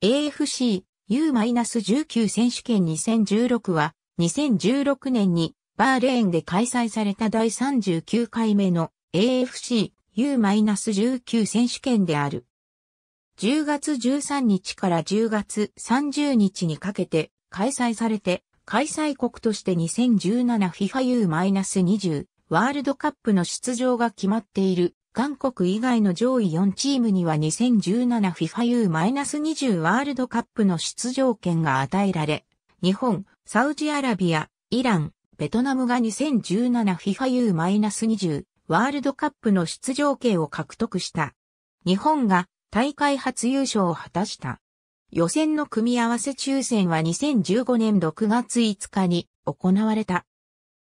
AFC U-19 選手権2016は2016年にバーレーンで開催された第39回目の AFC U-19 選手権である。10月13日から10月30日にかけて開催されて開催国として 2017FIFA U-20 ワールドカップの出場が決まっている韓国以外の上位4チームには 2017FIFAU-20 ワールドカップの出場権が与えられ、日本、サウジアラビア、イラン、ベトナムが 2017FIFAU-20 ワールドカップの出場権を獲得した。日本が大会初優勝を果たした。予選の組み合わせ抽選は2015年6月5日に行われた。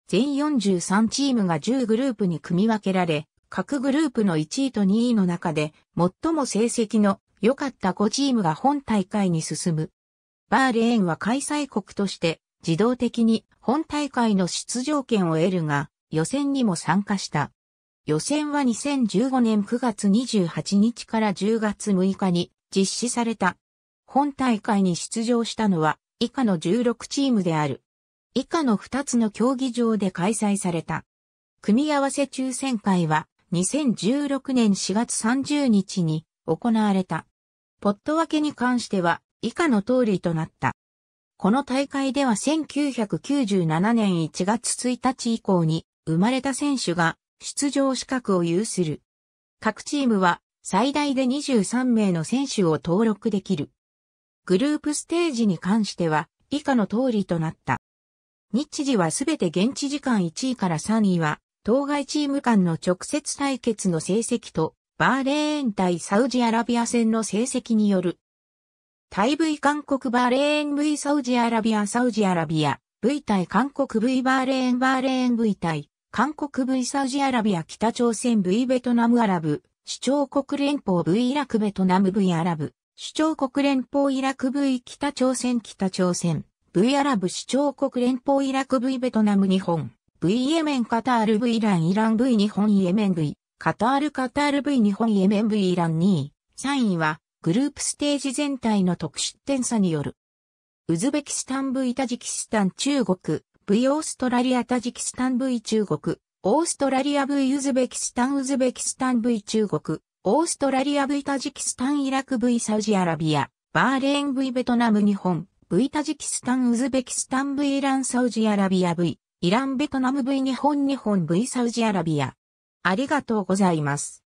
全43チームが10グループに組み分けられ、各グループの1位と2位の中で最も成績の良かった5チームが本大会に進む。バーレーンは開催国として自動的に本大会の出場権を得るが予選にも参加した。予選は2015年9月28日から10月6日に実施された。本大会に出場したのは以下の16チームである。以下の2つの競技場で開催された。組み合わせ抽選会は2016年4月30日に行われた。ポット分けに関しては以下の通りとなった。この大会では1997年1月1日以降に生まれた選手が出場資格を有する。各チームは最大で23名の選手を登録できる。グループステージに関しては以下の通りとなった。日時はすべて現地時間1位から3位は当該チーム間の直接対決の成績と、バーレーン対サウジアラビア戦の成績による。対 V 韓国バーレーン V サウジアラビアサウジアラビア V 対韓国 V バーレーンバーレーン V 対韓国 V サウジアラビア北朝鮮 V ベトナムアラブ主張国連邦 V イラクベトナム V アラブ主張国連邦イラク V 北朝鮮北朝鮮 V アラブ主張国連邦イラク V ベトナム日本 V イエメンカタール V イランイラン V 日本イエメン V カタールカタール V 日本イエメン V イラン2位3位はグループステージ全体の得失点差によるウズベキスタン V タジキスタン中国 V オーストラリアタジキスタン V 中国オーストラリア V ウズベキスタンウズベキスタン V 中国オーストラリア V タジキスタンイラク V サウジアラビアバーレーン V ベトナム日本 V タジキスタンウズベキスタン V イランサウジアラビア V イランベトナム V 日本日本 V サウジアラビア。ありがとうございます。